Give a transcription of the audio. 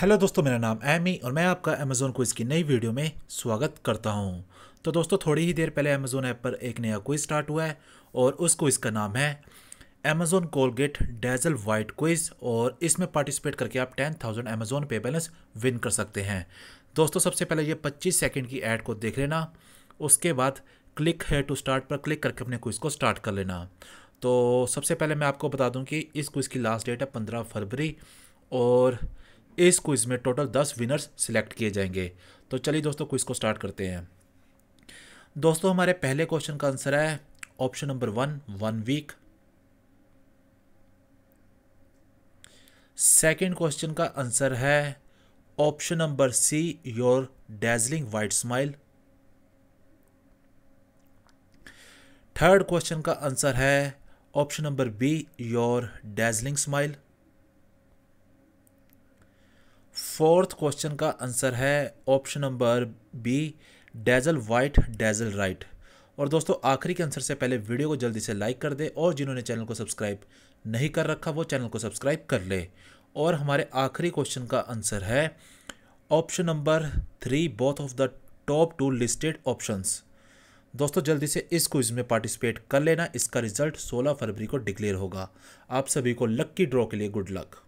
hello दोस्तों मेरा नाम एमी और मैं आपका अमेज़ोन क्विज़ की नई वीडियो में स्वागत करता हूं तो दोस्तों थोड़ी ही देर पहले अमेज़ोन ऐप पर एक नया क्विज़ स्टार्ट हुआ है और उस क्विज़ का नाम है Amazon Colgate dazzle white quiz और इसमें पार्टिसिपेट करके आप ten thousand Amazon pay balance win कर सकते हैं दोस्तों सबसे पहले ये पच्चीस सेकेंड की एड को देख लेना उसके बाद क्लिक है टू स्टार्ट पर क्लिक करके अपने क्विज़ को स्टार्ट कर लेना तो सबसे पहले मैं आपको बता दूँ कि इस क्विज़ की लास्ट डेट है पंद्रह फरवरी और इस क्विज़ में टोटल दस विनर्स सिलेक्ट किए जाएंगे तो चलिए दोस्तों क्विज़ को स्टार्ट करते हैं दोस्तों हमारे पहले क्वेश्चन का आंसर है option number one one week second question का आंसर है option number C your dazzling white smile third question का आंसर है option number B your dazzling smile fourth question का आंसर है option number B dazzle white dazzle right और दोस्तों आखिरी के आंसर से पहले वीडियो को जल्दी से लाइक कर दे और जिन्होंने चैनल को सब्सक्राइब नहीं कर रखा वो चैनल को सब्सक्राइब कर ले और हमारे आखिरी क्वेश्चन का आंसर है option number three both of the top two listed options दोस्तों जल्दी से इस क्विज में पार्टिसिपेट कर लेना इसका रिजल्ट 16 फरवरी को डिक्लेयर होगा आप सभी को लक्की ड्रॉ के लिए गुड लक